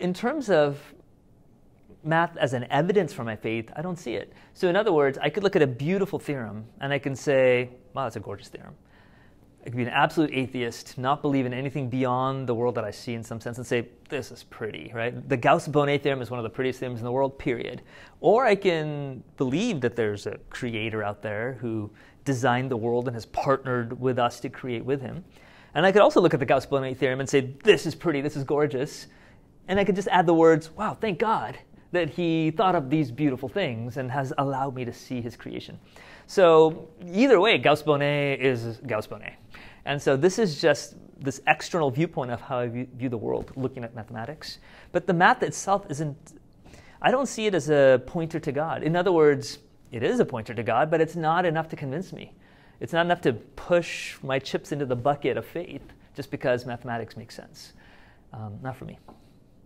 In terms of math as an evidence for my faith, I don't see it. So, in other words, I could look at a beautiful theorem and I can say, wow, that's a gorgeous theorem. I could be an absolute atheist, not believe in anything beyond the world that I see in some sense, and say, this is pretty, right? The Gauss Bonnet theorem is one of the prettiest theorems in the world, period. Or I can believe that there's a creator out there who designed the world and has partnered with us to create with him. And I could also look at the Gauss Bonnet theorem and say, this is pretty, this is gorgeous. And I could just add the words, wow, thank God that he thought of these beautiful things and has allowed me to see his creation. So either way, Gauss-Bonnet is Gauss-Bonnet. And so this is just this external viewpoint of how I view the world, looking at mathematics. But the math itself isn't, I don't see it as a pointer to God. In other words, it is a pointer to God, but it's not enough to convince me. It's not enough to push my chips into the bucket of faith just because mathematics makes sense. Um, not for me.